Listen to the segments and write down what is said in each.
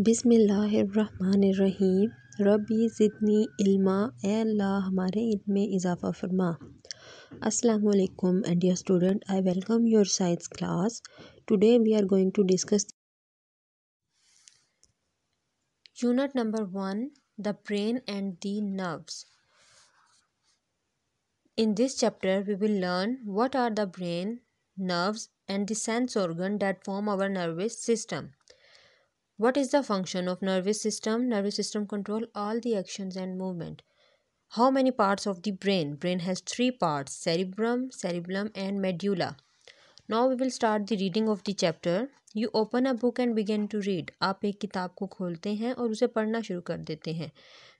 बिसमीम रबी ज़िदनी इल्मा ए अल्लाह हमारे इल्म में इजाफ़ा फरमा अस्सलाम वालेकुम and dear student I welcome your science class today we are going to discuss unit number one the brain and the nerves in this chapter we will learn what are the brain nerves and the sense organ that form our nervous system what is the function of nervous system nervous system control all the actions and movement how many parts of the brain brain has three parts cerebrum cerebellum and medulla now we will start the reading of the chapter you open a book and begin to read आप एक किताब को खोलते हैं और उसे पढ़ना शुरू कर देते हैं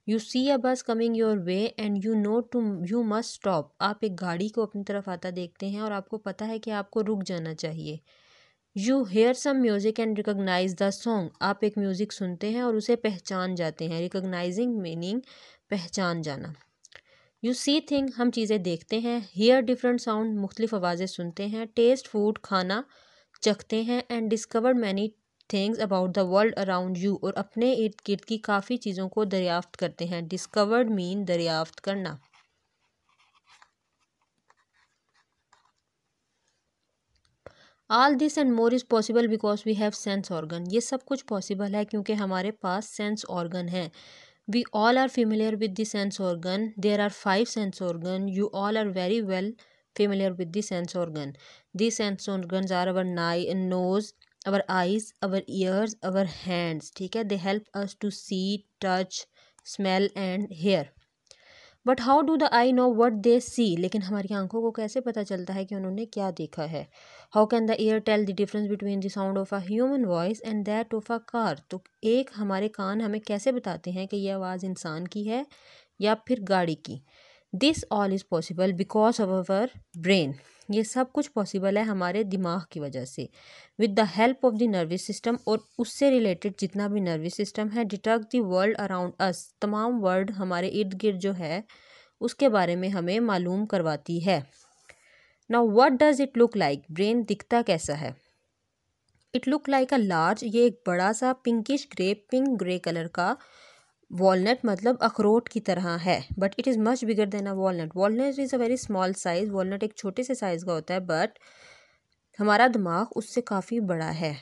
you see a bus coming your way and you know to you must stop आप एक गाड़ी को अपनी तरफ आता देखते हैं और आपको पता है कि आपको रुक जाना चाहिए you hear some music and recognise the song आप एक म्यूज़िक सुनते हैं और उसे पहचान जाते हैं रिकोगनाइजिंग मीनिंग पहचान जाना यू सी थिंग हम चीज़ें देखते हैं हेयर डिफरेंट साउंड मुख्तलिफ आवाज़ें सुनते हैं टेस्ट फूड खाना चखते हैं and discover many things about the world around you और अपने इर्द गिर्द की काफ़ी चीज़ों को दरियाफ्त करते हैं डिस्कवर्ड मीन दरियाफ्त करना all this and more is possible because we have sense organ ये सब कुछ पॉसिबल है क्योंकि हमारे पास सेंस ऑर्गन है we all are familiar with the sense organ there are five sense organ you all are very well familiar with the sense organ. These sense organs are our nose, our eyes, our ears, our hands. ठीक है They help us to see, touch, smell and hear. But how do the eye know what they see लेकिन हमारी आंखों को कैसे पता चलता है कि उन्होंने क्या देखा है how can the ear tell the difference between the sound of a human voice and that of a car तो एक हमारे कान हमें कैसे बताते हैं कि यह आवाज़ इंसान की है या फिर गाड़ी की this all is possible because of our brain ये सब कुछ पॉसिबल है हमारे दिमाग की वजह से with the help of the nervous system और उससे रिलेटेड जितना भी नर्वस सिस्टम है detect the world around us तमाम वर्ल्ड हमारे इर्द गिर्द जो है उसके बारे में हमें मालूम करवाती है now what does it look like brain दिखता कैसा है it look like a large ये एक बड़ा सा pinkish grey pink grey colour का walnut मतलब अखरोट की तरह है but it is much bigger than a walnut walnut is a very small size walnut एक छोटे से साइज़ का होता है बट हमारा दिमाग उससे काफ़ी बड़ा है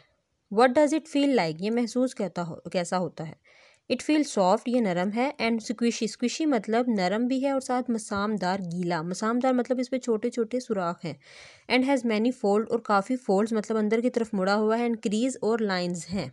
what does it feel like ये महसूस कहता हो कैसा होता है इट फील सॉफ्ट ये नरम है एंड स्क्विशी स्क्विशी मतलब नरम भी है और साथ मसामदार गीला मसामदार मतलब इस पर छोटे छोटे सुराख हैं एंड हैज़ मैनी फोल्ड और काफ़ी फोल्ड मतलब अंदर की तरफ मुड़ा हुआ है एंड क्रीज और लाइन्स हैं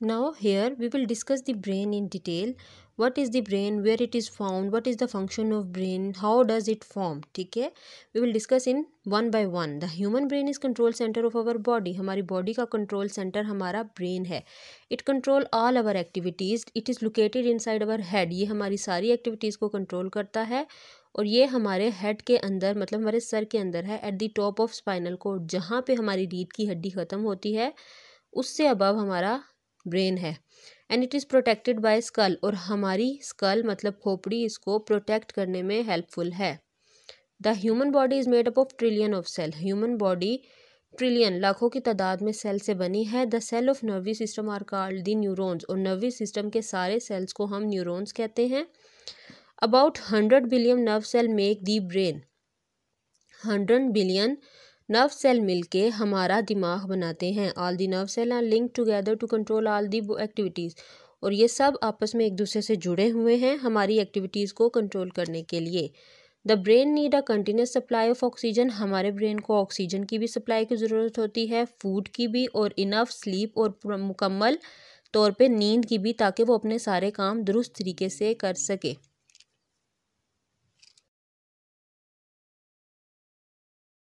Now here we will discuss the brain in detail. What is the brain, where it is found, what is the function of brain, how does it form, theek hai We will discuss in one by one The human brain is control center of our body. hamari body ka control center hamara brain hai It control all our activities. It is located inside our head. ye hamari sari activities ko control karta hai और ये हमारे head के अंदर मतलब हमारे sir के अंदर है at the top of spinal cord जहाँ पे हमारी रीढ़ की हड्डी ख़त्म होती है उससे अबव हमारा ब्रेन है and it is protected by skull और हमारी स्कल मतलब खोपड़ी इसको प्रोटेक्ट करने में हेल्पफुल है the human body is made up of trillion of cell human body trillion लाखों की तादाद में सेल से बनी है the cell of nervous system are called the neurons और नर्वी सिस्टम के सारे सेल्स को हम न्यूरोन्स कहते हैं about hundred billion nerve cell make the brain hundred billion cell मिल मिलके हमारा दिमाग बनाते हैं all the nerve cell are link together to control all the activities और ये सब आपस में एक दूसरे से जुड़े हुए हैं हमारी एक्टिविटीज़ को कंट्रोल करने के लिए the brain need a continuous supply of oxygen हमारे ब्रेन को ऑक्सीजन की भी सप्लाई की ज़रूरत होती है फूड की भी और इनफ स्लीप और मुकम्मल तौर पे नींद की भी ताकि वो अपने सारे काम दुरुस्त तरीके से कर सके